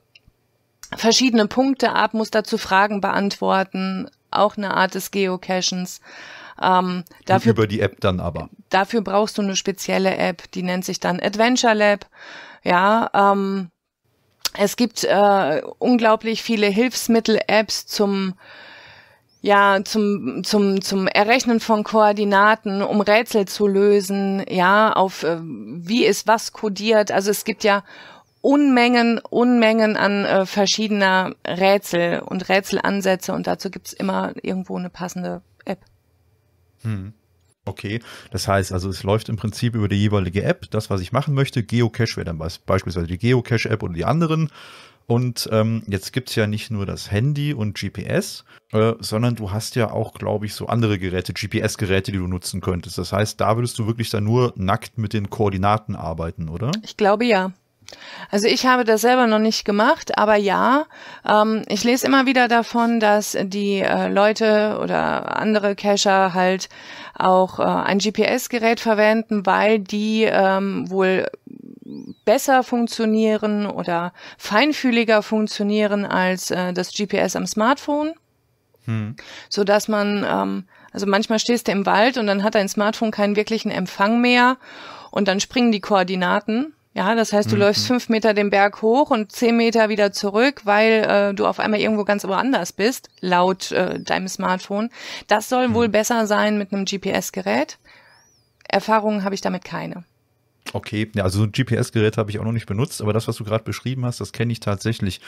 verschiedene Punkte ab, musst dazu Fragen beantworten, auch eine Art des Geocachens. Ähm, dafür, über die App dann aber. Dafür brauchst du eine spezielle App, die nennt sich dann Adventure Lab. Ja, ähm, es gibt äh, unglaublich viele Hilfsmittel-Apps zum ja, zum, zum, zum Errechnen von Koordinaten, um Rätsel zu lösen, ja, auf äh, wie ist was kodiert. Also es gibt ja Unmengen, Unmengen an äh, verschiedener Rätsel und Rätselansätze und dazu gibt's immer irgendwo eine passende hm. Okay, das heißt also, es läuft im Prinzip über die jeweilige App, das, was ich machen möchte. Geocache wäre dann beispielsweise die Geocache-App oder die anderen. Und ähm, jetzt gibt es ja nicht nur das Handy und GPS, äh, sondern du hast ja auch, glaube ich, so andere Geräte, GPS-Geräte, die du nutzen könntest. Das heißt, da würdest du wirklich dann nur nackt mit den Koordinaten arbeiten, oder? Ich glaube ja. Also ich habe das selber noch nicht gemacht, aber ja, ähm, ich lese immer wieder davon, dass die äh, Leute oder andere Cacher halt auch äh, ein GPS-Gerät verwenden, weil die ähm, wohl besser funktionieren oder feinfühliger funktionieren als äh, das GPS am Smartphone, hm. so dass man ähm, also manchmal stehst du im Wald und dann hat dein Smartphone keinen wirklichen Empfang mehr und dann springen die Koordinaten ja, das heißt, du mhm. läufst fünf Meter den Berg hoch und zehn Meter wieder zurück, weil äh, du auf einmal irgendwo ganz woanders bist, laut äh, deinem Smartphone. Das soll mhm. wohl besser sein mit einem GPS-Gerät. Erfahrungen habe ich damit keine. Okay, ja, also so ein GPS-Gerät habe ich auch noch nicht benutzt, aber das, was du gerade beschrieben hast, das kenne ich tatsächlich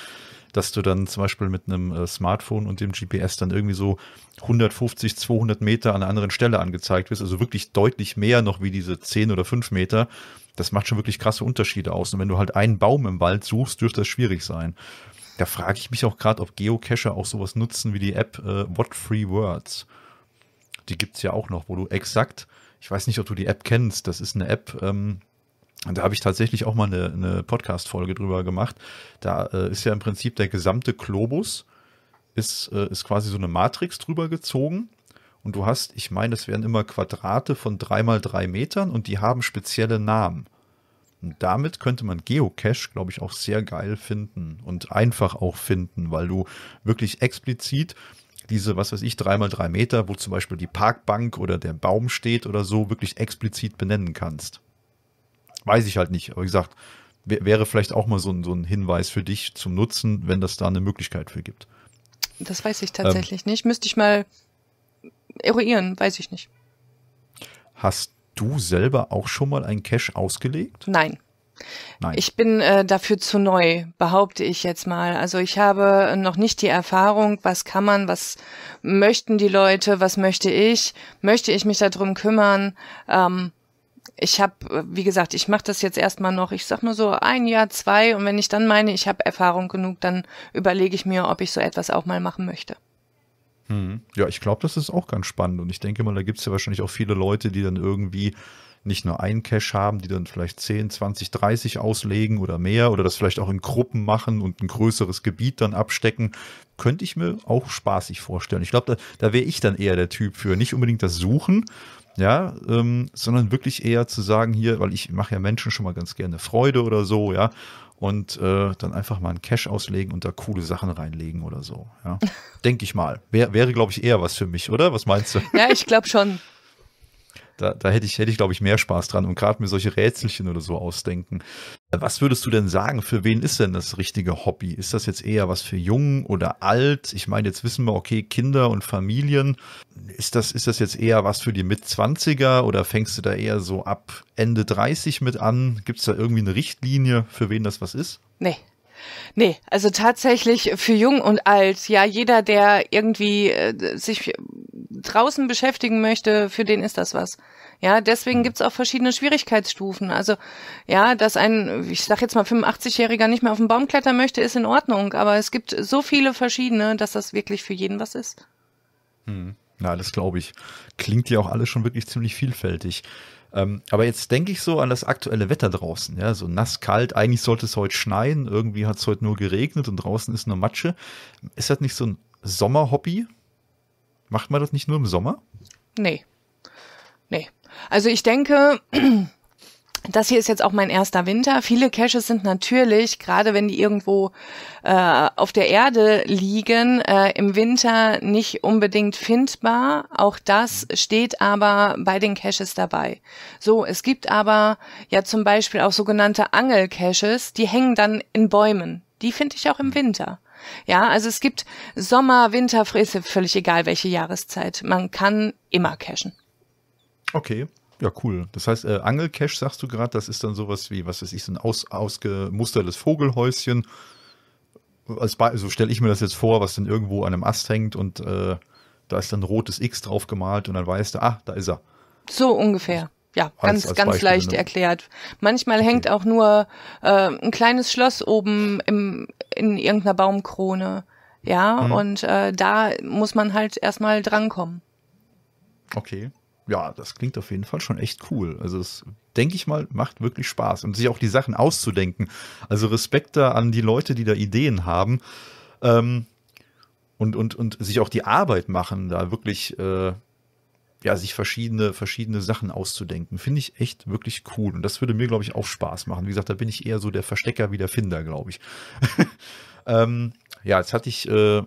dass du dann zum Beispiel mit einem äh, Smartphone und dem GPS dann irgendwie so 150, 200 Meter an einer anderen Stelle angezeigt wirst, also wirklich deutlich mehr noch wie diese 10 oder 5 Meter. Das macht schon wirklich krasse Unterschiede aus. Und wenn du halt einen Baum im Wald suchst, dürfte das schwierig sein. Da frage ich mich auch gerade, ob Geocacher auch sowas nutzen wie die App äh, What Free Words. Die gibt es ja auch noch, wo du exakt, ich weiß nicht, ob du die App kennst, das ist eine App, ähm, und da habe ich tatsächlich auch mal eine, eine Podcast-Folge drüber gemacht. Da äh, ist ja im Prinzip der gesamte Globus ist, äh, ist quasi so eine Matrix drüber gezogen. Und du hast, ich meine, das wären immer Quadrate von 3 mal 3 Metern und die haben spezielle Namen. Und damit könnte man Geocache, glaube ich, auch sehr geil finden und einfach auch finden, weil du wirklich explizit diese, was weiß ich, 3x3 Meter, wo zum Beispiel die Parkbank oder der Baum steht oder so, wirklich explizit benennen kannst weiß ich halt nicht. Aber wie gesagt, wäre vielleicht auch mal so ein, so ein Hinweis für dich zum Nutzen, wenn das da eine Möglichkeit für gibt. Das weiß ich ähm, tatsächlich ähm, nicht. Müsste ich mal eruieren, weiß ich nicht. Hast du selber auch schon mal einen Cache ausgelegt? Nein. Nein. Ich bin äh, dafür zu neu, behaupte ich jetzt mal. Also ich habe noch nicht die Erfahrung, was kann man, was möchten die Leute, was möchte ich, möchte ich mich darum kümmern. Ähm, ich habe, wie gesagt, ich mache das jetzt erstmal noch, ich sag mal so ein Jahr, zwei und wenn ich dann meine, ich habe Erfahrung genug, dann überlege ich mir, ob ich so etwas auch mal machen möchte. Hm. Ja, ich glaube, das ist auch ganz spannend und ich denke mal, da gibt es ja wahrscheinlich auch viele Leute, die dann irgendwie nicht nur einen Cash haben, die dann vielleicht 10, 20, 30 auslegen oder mehr oder das vielleicht auch in Gruppen machen und ein größeres Gebiet dann abstecken, könnte ich mir auch spaßig vorstellen. Ich glaube, da, da wäre ich dann eher der Typ für nicht unbedingt das Suchen, ja, ähm, sondern wirklich eher zu sagen hier, weil ich mache ja Menschen schon mal ganz gerne Freude oder so, ja, und äh, dann einfach mal einen Cash auslegen und da coole Sachen reinlegen oder so, ja. <laughs> Denke ich mal. Wär, wäre, glaube ich, eher was für mich, oder? Was meinst du? Ja, ich glaube schon. Da, da hätte ich, hätte ich, glaube ich, mehr Spaß dran und gerade mir solche Rätselchen oder so ausdenken. Was würdest du denn sagen, für wen ist denn das richtige Hobby? Ist das jetzt eher was für jung oder alt? Ich meine, jetzt wissen wir, okay, Kinder und Familien. Ist das, ist das jetzt eher was für die Mitzwanziger oder fängst du da eher so ab Ende 30 mit an? Gibt es da irgendwie eine Richtlinie, für wen das was ist? Nee, Nee, also tatsächlich für jung und alt, ja, jeder, der irgendwie äh, sich draußen beschäftigen möchte, für den ist das was. Ja, deswegen mhm. gibt's auch verschiedene Schwierigkeitsstufen. Also ja, dass ein, ich sag jetzt mal, 85-Jähriger nicht mehr auf den Baum klettern möchte, ist in Ordnung. Aber es gibt so viele verschiedene, dass das wirklich für jeden was ist. Hm. Na, das glaube ich. Klingt ja auch alles schon wirklich ziemlich vielfältig. Ähm, aber jetzt denke ich so an das aktuelle Wetter draußen, ja, so nass, kalt, eigentlich sollte es heute schneien, irgendwie hat es heute nur geregnet und draußen ist nur Matsche. Ist das nicht so ein Sommerhobby? Macht man das nicht nur im Sommer? Nee. Nee. Also ich denke, <clears throat> das hier ist jetzt auch mein erster Winter. Viele Caches sind natürlich, gerade wenn die irgendwo äh, auf der Erde liegen, äh, im Winter nicht unbedingt findbar. Auch das steht aber bei den Caches dabei. So, es gibt aber ja zum Beispiel auch sogenannte Angel-Caches, die hängen dann in Bäumen. Die finde ich auch im Winter. Ja, also es gibt Sommer, Winter, Fresse, völlig egal welche Jahreszeit. Man kann immer cachen. Okay. Ja, cool. Das heißt, äh, Angelcash sagst du gerade, das ist dann sowas wie, was weiß ich, so ein aus, ausgemustertes Vogelhäuschen. Als so also stelle ich mir das jetzt vor, was dann irgendwo an einem Ast hängt und äh, da ist dann ein rotes X drauf gemalt und dann weißt du, ah, da ist er. So ungefähr. Also ja, als, ganz, als ganz Beispiel, leicht ne? erklärt. Manchmal okay. hängt auch nur äh, ein kleines Schloss oben im, in irgendeiner Baumkrone. Ja, mhm. und äh, da muss man halt erstmal drankommen. Okay ja, das klingt auf jeden Fall schon echt cool. Also es, denke ich mal, macht wirklich Spaß und sich auch die Sachen auszudenken. Also Respekt da an die Leute, die da Ideen haben ähm, und, und, und sich auch die Arbeit machen, da wirklich äh, ja, sich verschiedene, verschiedene Sachen auszudenken. Finde ich echt wirklich cool und das würde mir, glaube ich, auch Spaß machen. Wie gesagt, da bin ich eher so der Verstecker wie der Finder, glaube ich. <laughs> ähm, ja, jetzt hatte ich... Äh,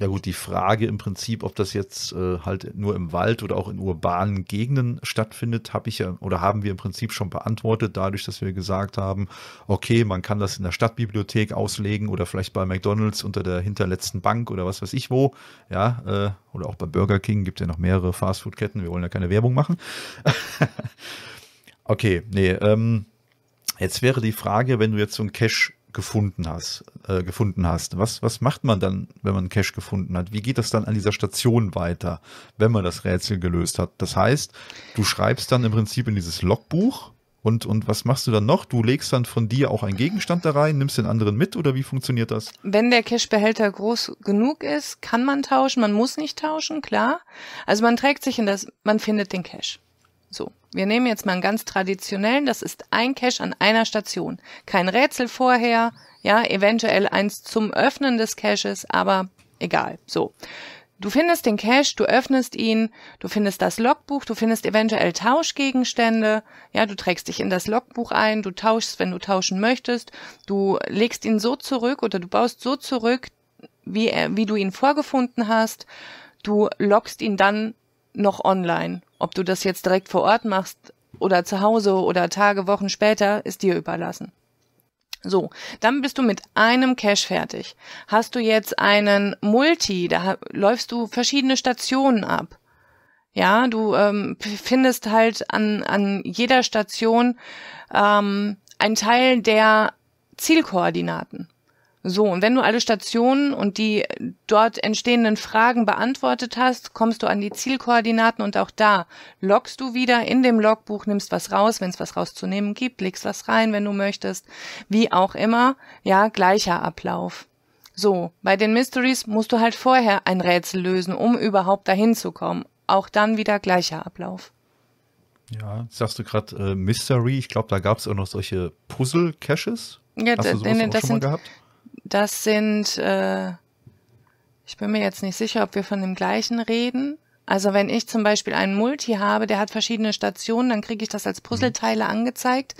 ja gut, die Frage im Prinzip, ob das jetzt äh, halt nur im Wald oder auch in urbanen Gegenden stattfindet, habe ich ja oder haben wir im Prinzip schon beantwortet, dadurch, dass wir gesagt haben, okay, man kann das in der Stadtbibliothek auslegen oder vielleicht bei McDonalds unter der hinterletzten Bank oder was weiß ich wo, ja, äh, oder auch bei Burger King gibt ja noch mehrere Fastfood-Ketten, wir wollen ja keine Werbung machen. <laughs> okay, nee, ähm, jetzt wäre die Frage, wenn du jetzt so ein Cache gefunden hast, äh, gefunden hast. Was, was macht man dann, wenn man Cache gefunden hat? Wie geht das dann an dieser Station weiter, wenn man das Rätsel gelöst hat? Das heißt, du schreibst dann im Prinzip in dieses Logbuch und, und was machst du dann noch? Du legst dann von dir auch einen Gegenstand da rein, nimmst den anderen mit oder wie funktioniert das? Wenn der Cache-Behälter groß genug ist, kann man tauschen. Man muss nicht tauschen, klar. Also man trägt sich in das, man findet den Cache. So. Wir nehmen jetzt mal einen ganz traditionellen, das ist ein Cache an einer Station. Kein Rätsel vorher, ja, eventuell eins zum Öffnen des Caches, aber egal. So. Du findest den Cache, du öffnest ihn, du findest das Logbuch, du findest eventuell Tauschgegenstände, ja, du trägst dich in das Logbuch ein, du tauschst, wenn du tauschen möchtest, du legst ihn so zurück oder du baust so zurück, wie, er, wie du ihn vorgefunden hast, du lockst ihn dann noch online ob du das jetzt direkt vor Ort machst oder zu Hause oder Tage, Wochen später, ist dir überlassen. So, dann bist du mit einem Cache fertig. Hast du jetzt einen Multi, da läufst du verschiedene Stationen ab. Ja, du ähm, findest halt an, an jeder Station ähm, einen Teil der Zielkoordinaten. So, und wenn du alle Stationen und die dort entstehenden Fragen beantwortet hast, kommst du an die Zielkoordinaten und auch da loggst du wieder in dem Logbuch, nimmst was raus, wenn es was rauszunehmen gibt, legst was rein, wenn du möchtest, wie auch immer, ja, gleicher Ablauf. So, bei den Mysteries musst du halt vorher ein Rätsel lösen, um überhaupt dahin zu kommen. Auch dann wieder gleicher Ablauf. Ja, sagst du gerade äh, Mystery, ich glaube, da gab es auch noch solche Puzzle-Caches. Ja, Hast du sowas das sind, gehabt? Das sind, äh, ich bin mir jetzt nicht sicher, ob wir von dem gleichen reden. Also wenn ich zum Beispiel einen Multi habe, der hat verschiedene Stationen, dann kriege ich das als Puzzleteile mhm. angezeigt.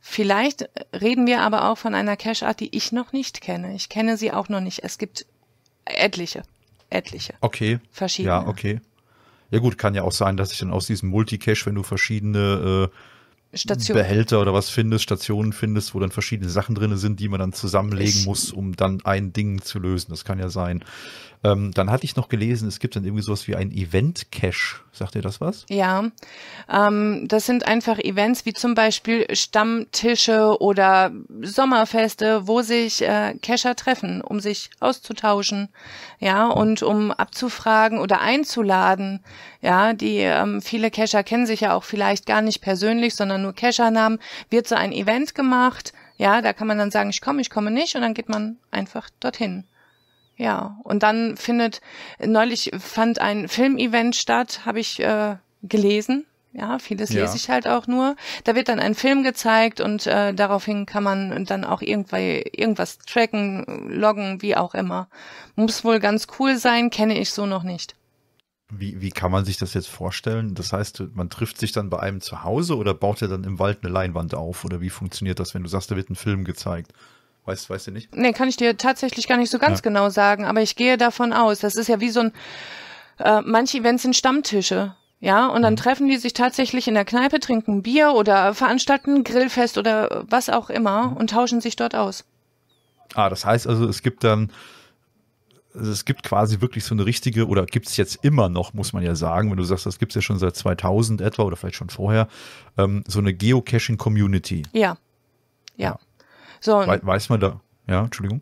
Vielleicht äh, reden wir aber auch von einer Cache-Art, die ich noch nicht kenne. Ich kenne sie auch noch nicht. Es gibt etliche, etliche. Okay. Verschiedene. Ja, okay. Ja gut, kann ja auch sein, dass ich dann aus diesem Multicache, wenn du verschiedene äh, Station. Behälter oder was findest, Stationen findest, wo dann verschiedene Sachen drin sind, die man dann zusammenlegen ich. muss, um dann ein Ding zu lösen. Das kann ja sein. Ähm, dann hatte ich noch gelesen, es gibt dann irgendwie sowas wie ein Event-Cache. Sagt ihr das was? Ja. Ähm, das sind einfach Events wie zum Beispiel Stammtische oder Sommerfeste, wo sich äh, Cacher treffen, um sich auszutauschen, ja, und um abzufragen oder einzuladen. Ja, die ähm, viele Cacher kennen sich ja auch vielleicht gar nicht persönlich, sondern sondern nur Kescher-Namen, wird so ein Event gemacht. Ja, da kann man dann sagen, ich komme, ich komme nicht und dann geht man einfach dorthin. Ja, und dann findet, neulich fand ein Filmevent statt, habe ich äh, gelesen. Ja, vieles ja. lese ich halt auch nur. Da wird dann ein Film gezeigt und äh, daraufhin kann man dann auch irgendwie irgendwas tracken, loggen, wie auch immer. Muss wohl ganz cool sein, kenne ich so noch nicht. Wie, wie kann man sich das jetzt vorstellen? Das heißt, man trifft sich dann bei einem zu Hause oder baut er dann im Wald eine Leinwand auf? Oder wie funktioniert das, wenn du sagst, da wird ein Film gezeigt? Weißt, weißt du nicht? Nee, kann ich dir tatsächlich gar nicht so ganz ja. genau sagen, aber ich gehe davon aus. Das ist ja wie so ein, äh, manche Events sind Stammtische. Ja, und dann mhm. treffen die sich tatsächlich in der Kneipe, trinken Bier oder veranstalten Grillfest oder was auch immer mhm. und tauschen sich dort aus. Ah, das heißt also, es gibt dann also es gibt quasi wirklich so eine richtige, oder gibt es jetzt immer noch, muss man ja sagen, wenn du sagst, das gibt es ja schon seit 2000 etwa oder vielleicht schon vorher, ähm, so eine Geocaching-Community. Ja. ja. ja. So, We weiß man da, ja, Entschuldigung.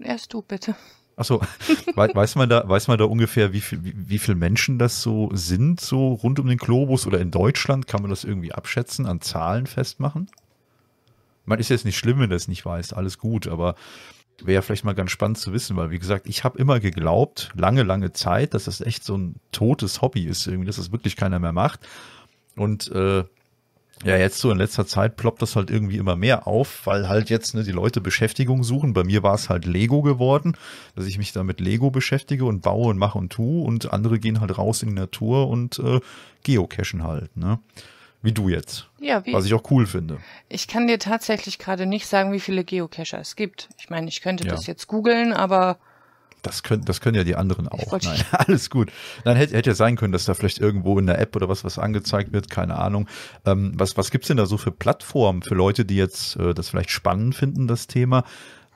Erst du bitte. Achso, <laughs> weiß man da, weiß man da ungefähr, wie viele wie, wie viel Menschen das so sind, so rund um den Globus oder in Deutschland? Kann man das irgendwie abschätzen, an Zahlen festmachen? Man ist jetzt nicht schlimm, wenn das nicht weiß, alles gut, aber wäre vielleicht mal ganz spannend zu wissen, weil wie gesagt, ich habe immer geglaubt, lange, lange Zeit, dass das echt so ein totes Hobby ist, irgendwie, dass das wirklich keiner mehr macht. Und äh, ja, jetzt so in letzter Zeit ploppt das halt irgendwie immer mehr auf, weil halt jetzt ne, die Leute Beschäftigung suchen. Bei mir war es halt Lego geworden, dass ich mich da mit Lego beschäftige und baue und mache und tue und andere gehen halt raus in die Natur und äh, geocachen halt. Ne? Wie du jetzt. Ja, wie? Was ich auch cool finde. Ich kann dir tatsächlich gerade nicht sagen, wie viele Geocacher es gibt. Ich meine, ich könnte ja. das jetzt googeln, aber. Das können, das können ja die anderen auch. Nein, <laughs> alles gut. Dann hätte, hätte ja sein können, dass da vielleicht irgendwo in der App oder was was angezeigt wird, keine Ahnung. Ähm, was was gibt's denn da so für Plattformen für Leute, die jetzt äh, das vielleicht spannend finden, das Thema?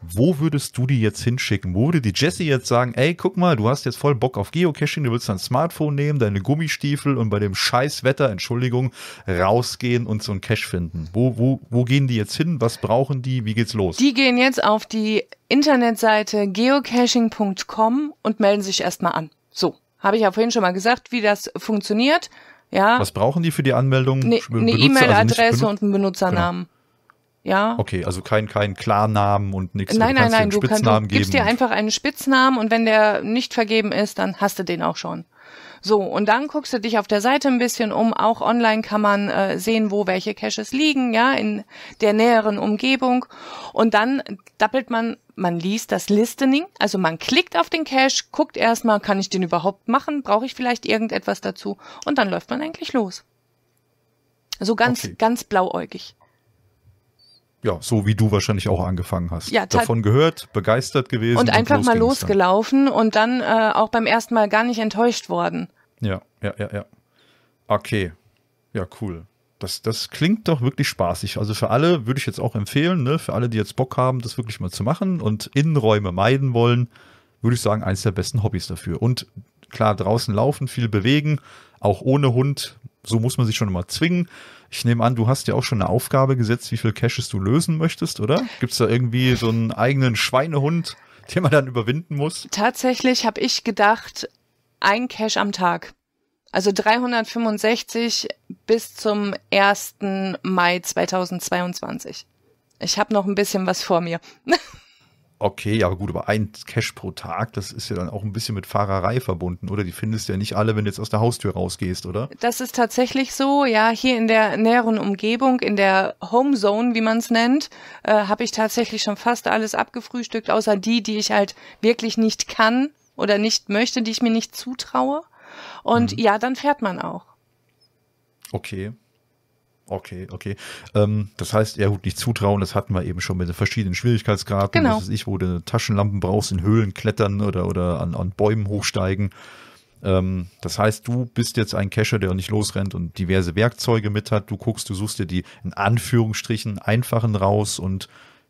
Wo würdest du die jetzt hinschicken? Wo würde die Jesse jetzt sagen, ey, guck mal, du hast jetzt voll Bock auf Geocaching, du willst dein Smartphone nehmen, deine Gummistiefel und bei dem Scheißwetter, Entschuldigung, rausgehen und so einen Cache finden? Wo, wo, wo gehen die jetzt hin? Was brauchen die? Wie geht's los? Die gehen jetzt auf die Internetseite geocaching.com und melden sich erstmal an. So, habe ich ja vorhin schon mal gesagt, wie das funktioniert. Ja. Was brauchen die für die Anmeldung? Ne, eine also E-Mail-Adresse also und einen Benutzernamen. Genau. Ja. Okay, also kein, kein Klarnamen und nichts. Nein, nein, nein, du, kannst, du gibst dir einfach einen Spitznamen und wenn der nicht vergeben ist, dann hast du den auch schon. So, und dann guckst du dich auf der Seite ein bisschen um. Auch online kann man äh, sehen, wo welche Caches liegen, ja, in der näheren Umgebung. Und dann dappelt man, man liest das Listening, also man klickt auf den Cache, guckt erstmal, kann ich den überhaupt machen? Brauche ich vielleicht irgendetwas dazu? Und dann läuft man eigentlich los. So ganz, okay. ganz blauäugig ja, so wie du wahrscheinlich auch angefangen hast. Ja, davon gehört, begeistert gewesen. Und einfach und mal losgelaufen dann. und dann äh, auch beim ersten Mal gar nicht enttäuscht worden. Ja, ja, ja, ja. Okay. Ja, cool. Das, das klingt doch wirklich spaßig. Also für alle würde ich jetzt auch empfehlen, ne, für alle, die jetzt Bock haben, das wirklich mal zu machen und Innenräume meiden wollen, würde ich sagen, eines der besten Hobbys dafür. Und klar, draußen laufen, viel bewegen, auch ohne Hund so muss man sich schon immer zwingen. Ich nehme an, du hast ja auch schon eine Aufgabe gesetzt, wie viel Caches du lösen möchtest, oder? Gibt es da irgendwie so einen eigenen Schweinehund, den man dann überwinden muss? Tatsächlich habe ich gedacht, ein Cache am Tag. Also 365 bis zum 1. Mai 2022. Ich habe noch ein bisschen was vor mir. <laughs> okay, ja gut, aber ein Cash pro Tag, das ist ja dann auch ein bisschen mit Fahrerei verbunden, oder? Die findest du ja nicht alle, wenn du jetzt aus der Haustür rausgehst, oder? Das ist tatsächlich so, ja, hier in der näheren Umgebung, in der Homezone, wie man es nennt, äh, habe ich tatsächlich schon fast alles abgefrühstückt, außer die, die ich halt wirklich nicht kann oder nicht möchte, die ich mir nicht zutraue. Und mhm. ja, dann fährt man auch. Okay. Okay, okay. Ähm, das heißt, ja gut, nicht zutrauen, das hatten wir eben schon mit den verschiedenen Schwierigkeitsgraden. Genau. Das ist ich, wo du Taschenlampen brauchst, in Höhlen klettern oder, oder an, an Bäumen hochsteigen. Ähm, das heißt, du bist jetzt ein Cacher, der nicht losrennt und diverse Werkzeuge mit hat. Du guckst, du suchst dir die in Anführungsstrichen einfachen raus und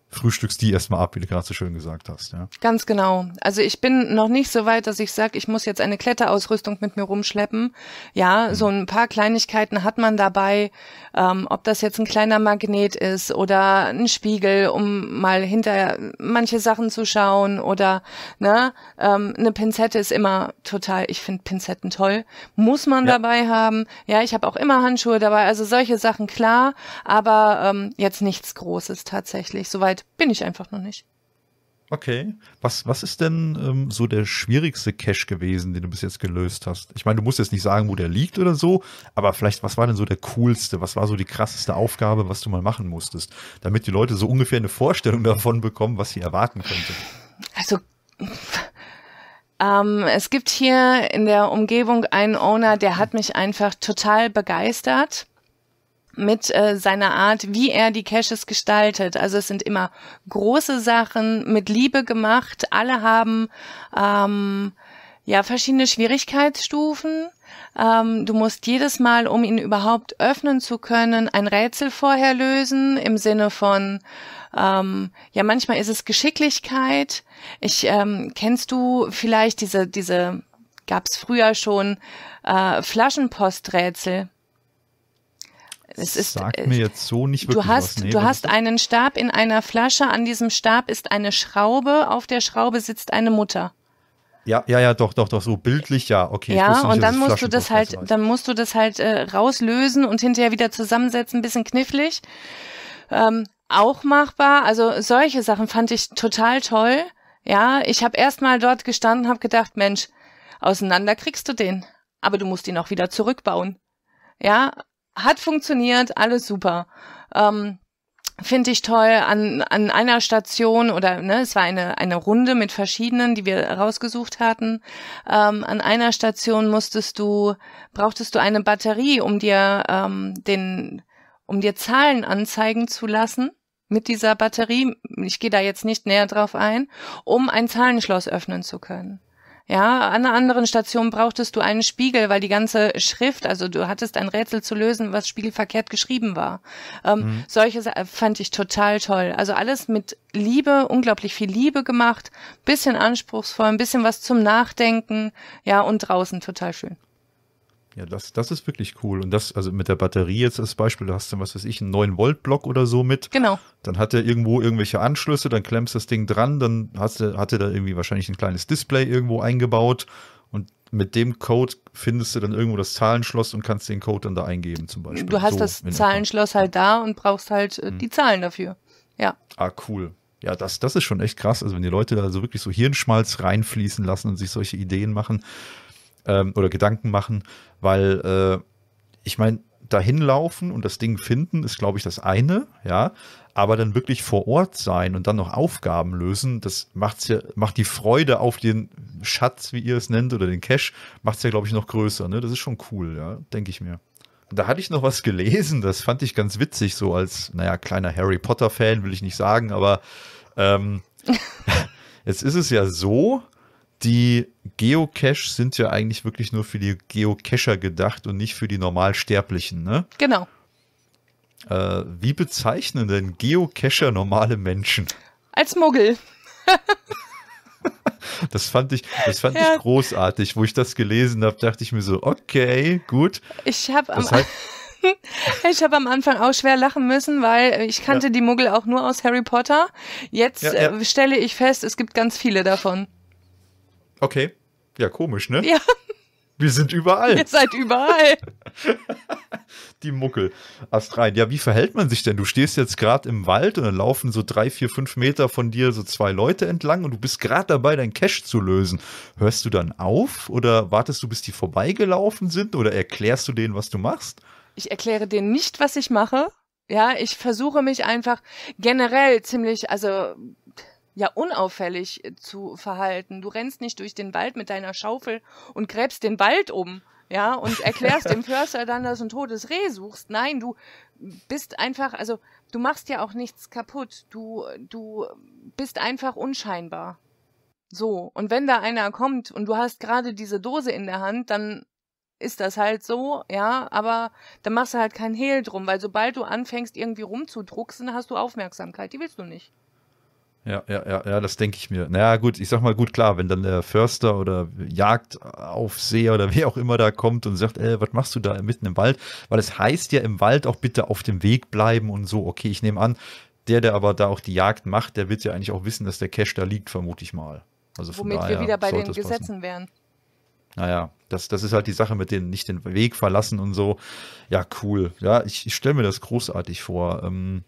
frühstückst die erstmal ab, wie du gerade so schön gesagt hast. Ja. Ganz genau. Also ich bin noch nicht so weit, dass ich sage, ich muss jetzt eine Kletterausrüstung mit mir rumschleppen. Ja, mhm. so ein paar Kleinigkeiten hat man dabei, ähm, ob das jetzt ein kleiner Magnet ist oder ein Spiegel, um mal hinter manche Sachen zu schauen oder ne, ähm, eine Pinzette ist immer total, ich finde Pinzetten toll, muss man ja. dabei haben. Ja, ich habe auch immer Handschuhe dabei, also solche Sachen klar, aber ähm, jetzt nichts Großes tatsächlich, soweit weit bin ich einfach noch nicht. Okay. Was, was ist denn ähm, so der schwierigste Cache gewesen, den du bis jetzt gelöst hast? Ich meine, du musst jetzt nicht sagen, wo der liegt oder so, aber vielleicht, was war denn so der coolste? Was war so die krasseste Aufgabe, was du mal machen musstest? Damit die Leute so ungefähr eine Vorstellung davon bekommen, was sie erwarten könnte. Also, ähm, es gibt hier in der Umgebung einen Owner, der hat mich einfach total begeistert mit äh, seiner Art, wie er die Caches gestaltet. Also es sind immer große Sachen mit Liebe gemacht. Alle haben ähm, ja verschiedene Schwierigkeitsstufen. Ähm, du musst jedes Mal, um ihn überhaupt öffnen zu können, ein Rätsel vorher lösen im Sinne von ähm, ja manchmal ist es Geschicklichkeit. Ich ähm, kennst du vielleicht diese diese gab es früher schon äh, Flaschenposträtsel es ist. Äh, sagt mir jetzt so nicht wirklich. Du hast, was. Nee, du hast einen Stab in einer Flasche. An diesem Stab ist eine Schraube. Auf der Schraube sitzt eine Mutter. Ja, ja, ja, doch, doch, doch, so bildlich, ja, okay. Ja, nicht, und dann musst du das halt, heißt. dann musst du das halt äh, rauslösen und hinterher wieder zusammensetzen, ein bisschen knifflig. Ähm, auch machbar. Also solche Sachen fand ich total toll. Ja, ich habe erstmal dort gestanden, habe gedacht, Mensch, auseinander kriegst du den, aber du musst ihn auch wieder zurückbauen. Ja, hat funktioniert, alles super. Ähm, Finde ich toll, an, an einer Station oder ne, es war eine, eine Runde mit verschiedenen, die wir rausgesucht hatten. Ähm, an einer Station musstest du, brauchtest du eine Batterie, um dir ähm, den, um dir Zahlen anzeigen zu lassen mit dieser Batterie. Ich gehe da jetzt nicht näher drauf ein, um ein Zahlenschloss öffnen zu können. Ja, an einer anderen Station brauchtest du einen Spiegel, weil die ganze Schrift, also du hattest ein Rätsel zu lösen, was spiegelverkehrt geschrieben war. Ähm, mhm. Solche fand ich total toll. Also alles mit Liebe, unglaublich viel Liebe gemacht, bisschen anspruchsvoll, ein bisschen was zum Nachdenken, ja, und draußen total schön. Ja, das, das ist wirklich cool. Und das, also mit der Batterie jetzt als Beispiel, du hast dann, was weiß ich, einen 9-Volt-Block oder so mit. Genau. Dann hat er irgendwo irgendwelche Anschlüsse, dann klemmst das Ding dran, dann hast du, hatte da irgendwie wahrscheinlich ein kleines Display irgendwo eingebaut und mit dem Code findest du dann irgendwo das Zahlenschloss und kannst den Code dann da eingeben zum Beispiel. Du hast so, das Zahlenschloss halt da und brauchst halt äh, hm. die Zahlen dafür. Ja. Ah, cool. Ja, das, das ist schon echt krass. Also wenn die Leute da so wirklich so Hirnschmalz reinfließen lassen und sich solche Ideen machen, ähm, oder Gedanken machen, weil äh, ich meine, dahin laufen und das Ding finden ist, glaube ich, das eine, ja. Aber dann wirklich vor Ort sein und dann noch Aufgaben lösen, das macht's ja, macht die Freude auf den Schatz, wie ihr es nennt, oder den Cash, macht es ja, glaube ich, noch größer. Ne? Das ist schon cool, ja, denke ich mir. Da hatte ich noch was gelesen, das fand ich ganz witzig, so als, naja, kleiner Harry Potter-Fan, will ich nicht sagen, aber ähm, <laughs> jetzt ist es ja so, die Geocache sind ja eigentlich wirklich nur für die Geocacher gedacht und nicht für die Normalsterblichen, ne? Genau. Äh, wie bezeichnen denn Geocacher normale Menschen? Als Muggel. <laughs> Das fand ich, das fand ja. ich großartig. Wo ich das gelesen habe, dachte ich mir so, okay, gut. Ich habe am, heißt, <laughs> hab am Anfang auch schwer lachen müssen, weil ich kannte ja. die Muggel auch nur aus Harry Potter. Jetzt ja, äh, stelle ich fest, es gibt ganz viele davon. Okay. Ja, komisch, ne? Ja. Wir sind überall. Ihr seid überall. <laughs> Die Muckel. Ast Ja, wie verhält man sich denn? Du stehst jetzt gerade im Wald und dann laufen so drei, vier, fünf Meter von dir so zwei Leute entlang und du bist gerade dabei, dein Cash zu lösen. Hörst du dann auf oder wartest du, bis die vorbeigelaufen sind oder erklärst du denen, was du machst? Ich erkläre dir nicht, was ich mache. Ja, ich versuche mich einfach generell ziemlich, also ja unauffällig äh, zu verhalten. Du rennst nicht durch den Wald mit deiner Schaufel und gräbst den Wald um, ja, und <laughs> erklärst dem Förster dann, dass du ein totes Reh suchst. Nein, du bist einfach, also du machst ja auch nichts kaputt. Du, du bist einfach unscheinbar. So, und wenn da einer kommt und du hast gerade diese Dose in der Hand, dann ist das halt so, ja, aber dann machst du halt kein Hehl drum, weil sobald du anfängst, irgendwie rumzudrucksen, hast du Aufmerksamkeit, die willst du nicht. Ja, ja, ja, ja, das denke ich mir. Naja, gut, ich sag mal, gut, klar, wenn dann der Förster oder Jagdaufseher oder wer auch immer da kommt und sagt, ey, äh, was machst du da mitten im Wald? Weil es heißt ja im Wald auch bitte auf dem Weg bleiben und so. Okay, ich nehme an, der, der aber da auch die Jagd macht, der wird ja eigentlich auch wissen, dass der Cash da liegt, vermute ich mal. Also Womit daher, wir wieder bei den Gesetzen wären. Naja, das, das ist halt die Sache mit denen nicht den Weg verlassen und so. Ja, cool. Ja, ich, ich stelle mir das großartig vor. Ähm,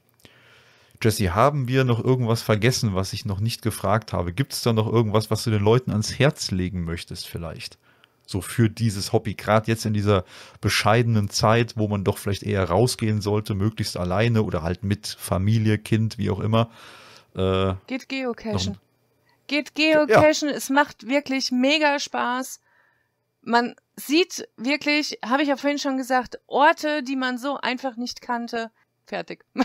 Jesse, haben wir noch irgendwas vergessen, was ich noch nicht gefragt habe? Gibt es da noch irgendwas, was du den Leuten ans Herz legen möchtest vielleicht? So für dieses Hobby, gerade jetzt in dieser bescheidenen Zeit, wo man doch vielleicht eher rausgehen sollte, möglichst alleine oder halt mit Familie, Kind, wie auch immer. Äh, Geht Geocachen. Geht Geocachen, ja. es macht wirklich mega Spaß. Man sieht wirklich, habe ich ja vorhin schon gesagt, Orte, die man so einfach nicht kannte. Fertig. <laughs>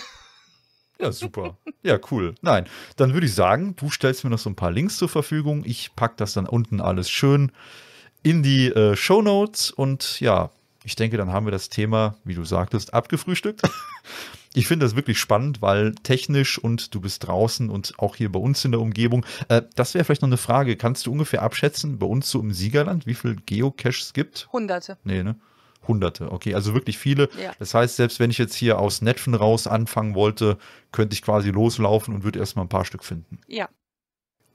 Ja, super. Ja, cool. Nein, dann würde ich sagen, du stellst mir noch so ein paar Links zur Verfügung. Ich packe das dann unten alles schön in die äh, Show Notes und ja, ich denke, dann haben wir das Thema, wie du sagtest, abgefrühstückt. <laughs> Ich finde das wirklich spannend, weil technisch und du bist draußen und auch hier bei uns in der Umgebung. Äh, das wäre vielleicht noch eine Frage. Kannst du ungefähr abschätzen, bei uns so im Siegerland, wie viel Geocaches es gibt? Hunderte. Nee, ne? Hunderte, okay, also wirklich viele. Ja. Das heißt, selbst wenn ich jetzt hier aus Netfen raus anfangen wollte, könnte ich quasi loslaufen und würde erstmal ein paar Stück finden. Ja.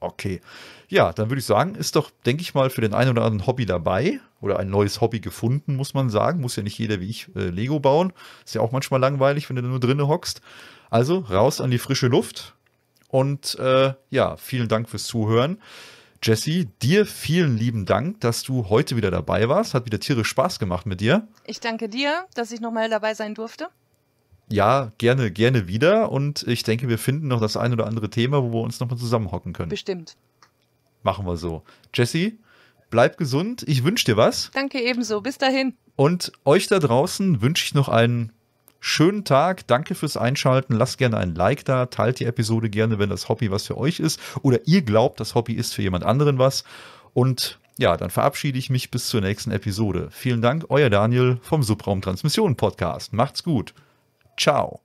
Okay. Ja, dann würde ich sagen, ist doch, denke ich mal, für den einen oder anderen Hobby dabei oder ein neues Hobby gefunden, muss man sagen. Muss ja nicht jeder wie ich äh, Lego bauen. Ist ja auch manchmal langweilig, wenn du nur drinnen hockst. Also raus an die frische Luft. Und äh, ja, vielen Dank fürs Zuhören. Jesse, dir vielen lieben Dank, dass du heute wieder dabei warst. Hat wieder tierisch Spaß gemacht mit dir. Ich danke dir, dass ich nochmal dabei sein durfte. Ja, gerne, gerne wieder. Und ich denke, wir finden noch das ein oder andere Thema, wo wir uns nochmal zusammenhocken können. Bestimmt. Machen wir so. Jesse, bleib gesund. Ich wünsche dir was. Danke ebenso. Bis dahin. Und euch da draußen wünsche ich noch einen schönen Tag. Danke fürs Einschalten. Lasst gerne ein Like da. Teilt die Episode gerne, wenn das Hobby was für euch ist. Oder ihr glaubt, das Hobby ist für jemand anderen was. Und ja, dann verabschiede ich mich bis zur nächsten Episode. Vielen Dank, euer Daniel vom Subraum Transmission Podcast. Macht's gut. Ciao.